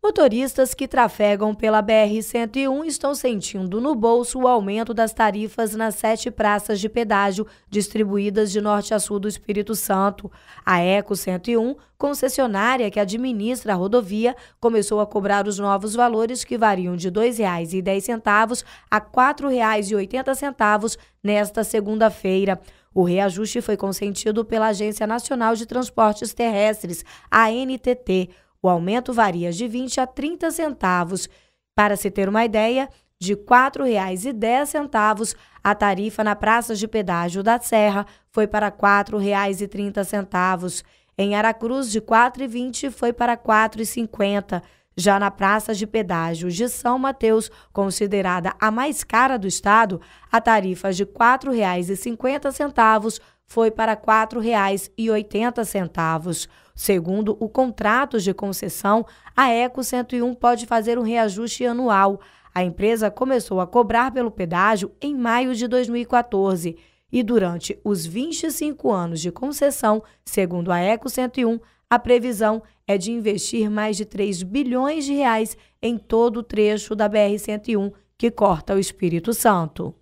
Motoristas que trafegam pela BR-101 estão sentindo no bolso o aumento das tarifas nas sete praças de pedágio distribuídas de norte a sul do Espírito Santo. A Eco 101, concessionária que administra a rodovia, começou a cobrar os novos valores que variam de R$ 2,10 a R$ 4,80 nesta segunda-feira. O reajuste foi consentido pela Agência Nacional de Transportes Terrestres, ANTT. O aumento varia de 20 a 30 centavos. Para se ter uma ideia, de R$ 4,10 a tarifa na Praça de Pedágio da Serra foi para R$ 4,30. Em Aracruz, de R$ 4,20 foi para R$ 4,50. Já na praça de pedágios de São Mateus, considerada a mais cara do estado, a tarifa de R$ 4,50 foi para R$ 4,80. Segundo o contrato de concessão, a Eco 101 pode fazer um reajuste anual. A empresa começou a cobrar pelo pedágio em maio de 2014 e durante os 25 anos de concessão, segundo a Eco 101, a previsão é de investir mais de 3 bilhões de reais em todo o trecho da BR-101 que corta o Espírito Santo.